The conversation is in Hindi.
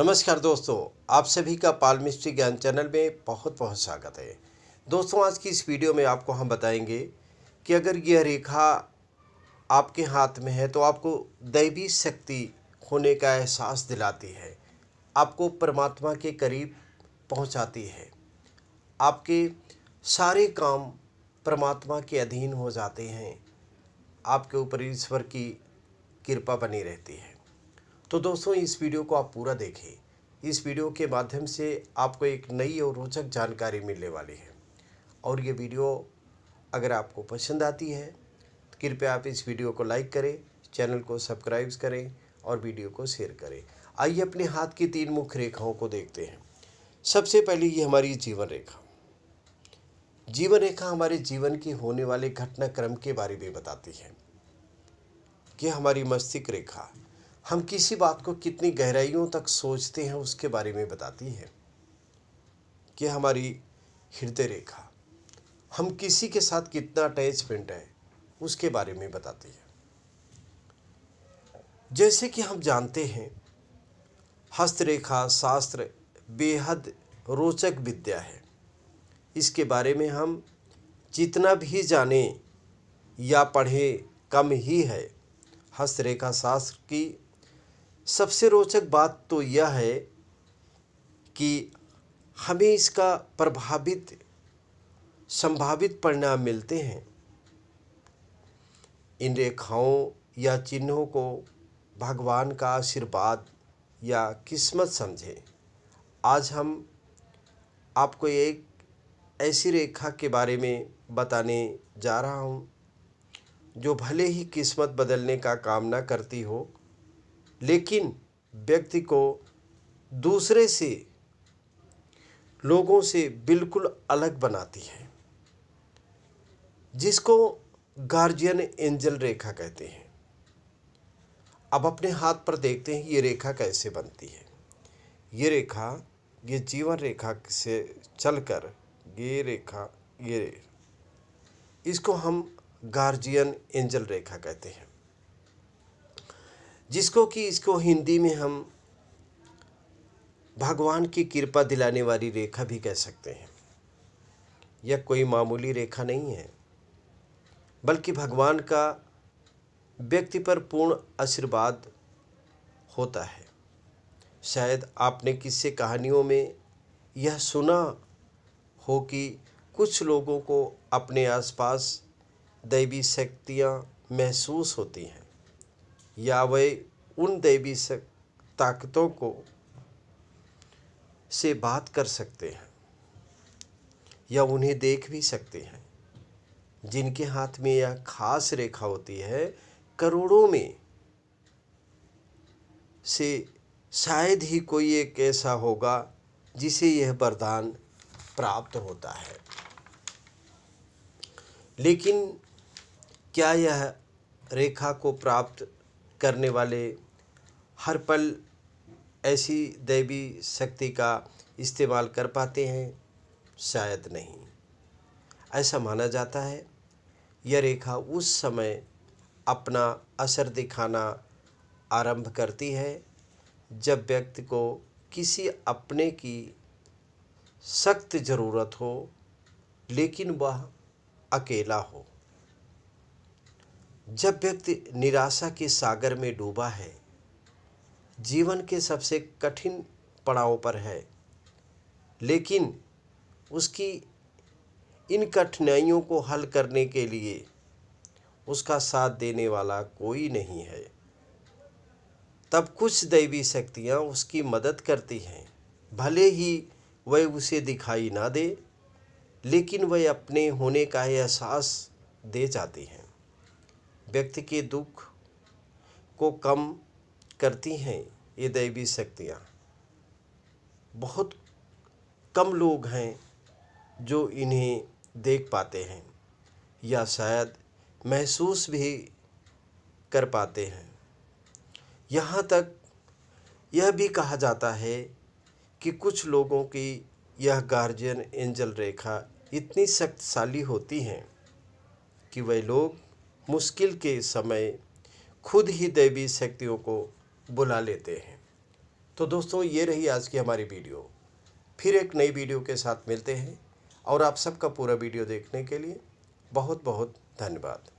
नमस्कार दोस्तों आप सभी का पाल ज्ञान चैनल में बहुत बहुत स्वागत है दोस्तों आज की इस वीडियो में आपको हम बताएंगे कि अगर यह रेखा आपके हाथ में है तो आपको दैवी शक्ति होने का एहसास दिलाती है आपको परमात्मा के करीब पहुंचाती है आपके सारे काम परमात्मा के अधीन हो जाते हैं आपके ऊपर ईश्वर की कृपा बनी रहती है तो दोस्तों इस वीडियो को आप पूरा देखें इस वीडियो के माध्यम से आपको एक नई और रोचक जानकारी मिलने वाली है और ये वीडियो अगर आपको पसंद आती है तो कृपया आप इस वीडियो को लाइक करें चैनल को सब्सक्राइब करें और वीडियो को शेयर करें आइए अपने हाथ की तीन मुख्य रेखाओं को देखते हैं सबसे पहले ये हमारी जीवन रेखा जीवन रेखा हमारे जीवन के होने वाले घटनाक्रम के बारे में बताती है यह हमारी मस्तिष्क रेखा हम किसी बात को कितनी गहराइयों तक सोचते हैं उसके बारे में बताती है कि हमारी हृदय रेखा हम किसी के साथ कितना अटैचमेंट है उसके बारे में बताती है जैसे कि हम जानते हैं हस्तरेखा शास्त्र बेहद रोचक विद्या है इसके बारे में हम जितना भी जाने या पढ़े कम ही है हस्तरेखा शास्त्र की सबसे रोचक बात तो यह है कि हमें इसका प्रभावित संभावित परिणाम मिलते हैं इन रेखाओं या चिन्हों को भगवान का आशीर्वाद या किस्मत समझें आज हम आपको एक ऐसी रेखा के बारे में बताने जा रहा हूँ जो भले ही किस्मत बदलने का काम ना करती हो लेकिन व्यक्ति को दूसरे से लोगों से बिल्कुल अलग बनाती है जिसको गार्जियन एंजल रेखा कहते हैं अब अपने हाथ पर देखते हैं ये रेखा कैसे बनती है ये रेखा ये जीवन रेखा से चलकर ये रेखा ये इसको हम गार्जियन एंजल रेखा कहते हैं जिसको कि इसको हिंदी में हम भगवान की कृपा दिलाने वाली रेखा भी कह सकते हैं यह कोई मामूली रेखा नहीं है बल्कि भगवान का व्यक्ति पर पूर्ण आशीर्वाद होता है शायद आपने किससे कहानियों में यह सुना हो कि कुछ लोगों को अपने आसपास दैवी शक्तियाँ महसूस होती हैं या वे उन दैवी ताकतों को से बात कर सकते हैं या उन्हें देख भी सकते हैं जिनके हाथ में यह खास रेखा होती है करोड़ों में से शायद ही कोई एक ऐसा होगा जिसे यह वरदान प्राप्त होता है लेकिन क्या यह रेखा को प्राप्त करने वाले हर पल ऐसी दैवी शक्ति का इस्तेमाल कर पाते हैं शायद नहीं ऐसा माना जाता है यह रेखा उस समय अपना असर दिखाना आरंभ करती है जब व्यक्ति को किसी अपने की सख्त ज़रूरत हो लेकिन वह अकेला हो जब व्यक्ति निराशा के सागर में डूबा है जीवन के सबसे कठिन पड़ाव पर है लेकिन उसकी इन कठिनाइयों को हल करने के लिए उसका साथ देने वाला कोई नहीं है तब कुछ दैवी शक्तियाँ उसकी मदद करती हैं भले ही वह उसे दिखाई ना दे लेकिन वह अपने होने का एहसास दे जाती हैं व्यक्ति के दुख को कम करती हैं ये दैवी शक्तियाँ बहुत कम लोग हैं जो इन्हें देख पाते हैं या शायद महसूस भी कर पाते हैं यहाँ तक यह भी कहा जाता है कि कुछ लोगों की यह गार्जियन एंजल रेखा इतनी शक्तिशाली होती हैं कि वह लोग मुश्किल के समय खुद ही देवी शक्तियों को बुला लेते हैं तो दोस्तों ये रही आज की हमारी वीडियो फिर एक नई वीडियो के साथ मिलते हैं और आप सबका पूरा वीडियो देखने के लिए बहुत बहुत धन्यवाद